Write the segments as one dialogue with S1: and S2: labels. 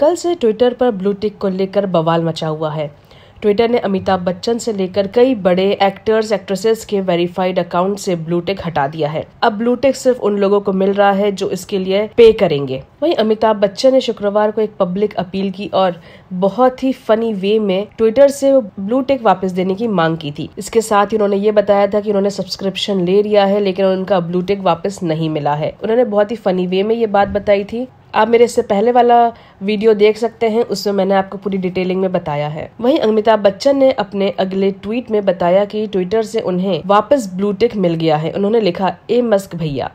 S1: कल से ट्विटर पर ब्लू टिक को लेकर बवाल मचा हुआ है ट्विटर ने अमिताभ बच्चन से लेकर कई बड़े एक्टर्स एक्ट्रेसेस के वेरीफाइड अकाउंट से ब्लू टिक हटा दिया है अब ब्लू टिक सिर्फ उन लोगों को मिल रहा है जो इसके लिए पे करेंगे वहीं अमिताभ बच्चन ने शुक्रवार को एक पब्लिक अपील की और बहुत ही फनी वे में ट्विटर से ब्लू टिक वापस देने की मांग की थी इसके साथ ही उन्होंने ये बताया था कि उन्होंने सब्सक्रिप्शन ले लिया है लेकिन उनका ब्लू टिक वापस नहीं मिला है उन्होंने बहुत ही फनी वे में ये बात बताई थी आप मेरे इससे पहले वाला वीडियो देख सकते हैं उसमें मैंने आपको पूरी डिटेलिंग में बताया है वहीं अमिताभ बच्चन ने अपने अगले ट्वीट में बताया कि ट्विटर से उन्हें वापस ब्लू टिक मिल गया है उन्होंने लिखा ए मस्क भैया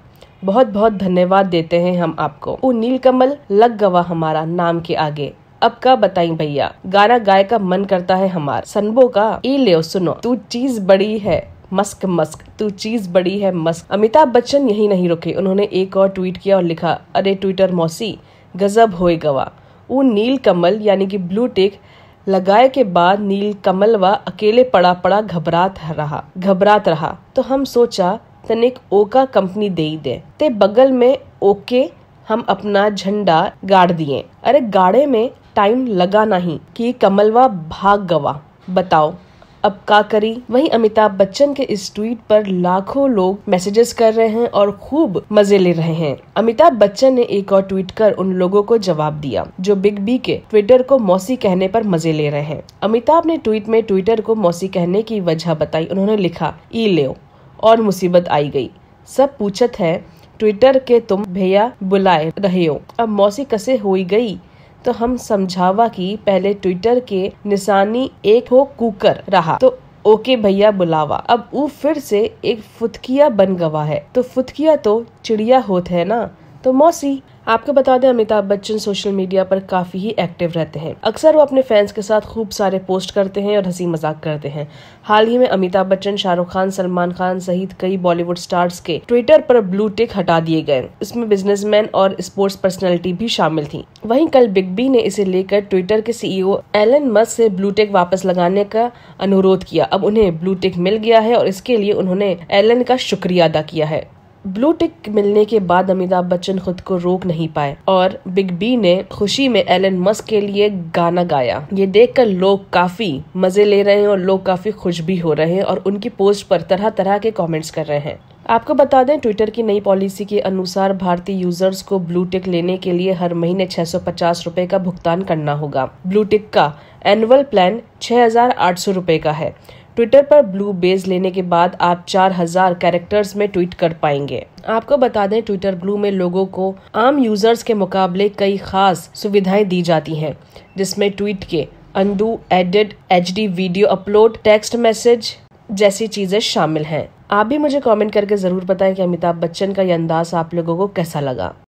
S1: बहुत बहुत धन्यवाद देते हैं हम आपको ओ नील कमल लग गवा हमारा नाम के आगे अब का बताई भैया गाना गाय का मन करता है हमारा सनबो का ई ले सुनो तू चीज बड़ी है मस्क मस्क तू चीज बड़ी है मस्क अमिताभ बच्चन यही नहीं रुके उन्होंने एक और ट्वीट किया और लिखा अरे ट्विटर मौसी गजब होए गवा वो नील कमल यानी कि ब्लू टेक लगाए के बाद नील कमलवा अकेले पड़ा पड़ा घबरात रहा घबरात रहा तो हम सोचा तनिक ओका कंपनी दे ही दे ते बगल में ओके हम अपना झंडा गाड़ दिए अरे गाड़े में टाइम लगा नहीं कि कमलवा भाग गवा बताओ अब का करी वहीं अमिताभ बच्चन के इस ट्वीट पर लाखों लोग मैसेजेस कर रहे हैं और खूब मजे ले रहे हैं अमिताभ बच्चन ने एक और ट्वीट कर उन लोगों को जवाब दिया जो बिग बी के ट्विटर को मौसी कहने पर मजे ले रहे हैं अमिताभ ने ट्वीट में ट्विटर को मौसी कहने की वजह बताई उन्होंने लिखा ई ले और मुसीबत आई गई सब पूछत है ट्विटर के तुम भैया बुलाए रहे हो अब मौसी कसे हो गई तो हम समझावा कि पहले ट्विटर के निशानी एक हो कुकर रहा तो ओके भैया बुलावा अब वो फिर से एक फुतकिया बन गवा है तो फुतकिया तो चिड़िया होत है ना तो मौसी आपको बता दें अमिताभ बच्चन सोशल मीडिया पर काफी ही एक्टिव रहते हैं अक्सर वो अपने फैंस के साथ खूब सारे पोस्ट करते हैं और हंसी मजाक करते हैं हाल ही में अमिताभ बच्चन शाहरुख खान सलमान खान सहित कई बॉलीवुड स्टार्स के ट्विटर पर ब्लू टिक हटा दिए गए इसमें बिजनेसमैन और स्पोर्ट्स पर्सनैलिटी भी शामिल थी वहीं कल बिग बी ने इसे लेकर ट्विटर के सीईओ एलन मस्क से ब्लू टिक वापस लगाने का अनुरोध किया अब उन्हें ब्लू टिक मिल गया है और इसके लिए उन्होंने एलन का शुक्रिया अदा किया है ब्लू टिक मिलने के बाद अमिताभ बच्चन खुद को रोक नहीं पाए और बिग बी ने खुशी में एलन मस्क के लिए गाना गाया ये देखकर लोग काफी मजे ले रहे हैं और लोग काफी खुश भी हो रहे हैं और उनकी पोस्ट पर तरह तरह के कमेंट्स कर रहे हैं आपको बता दें ट्विटर की नई पॉलिसी के अनुसार भारतीय यूजर्स को ब्लू टिक लेने के लिए हर महीने पचास रूपए का भुगतान करना होगा ब्लू टिक का एनुअल प्लान सौ रूपए का है ट्विटर पर ब्लू बेज लेने के बाद आप 4000 कैरेक्टर्स में ट्वीट कर पाएंगे आपको बता दें ट्विटर ब्लू में लोगों को आम यूजर्स के मुकाबले कई खास सुविधाएं दी जाती हैं जिसमें ट्वीट के undo edit H video upload text message जैसी चीजें शामिल हैं आप भी मुझे कमेंट करके जरूर बताएं कि अमिताभ बच्चन का यह अंदाज आप लोगों को कैसा लगा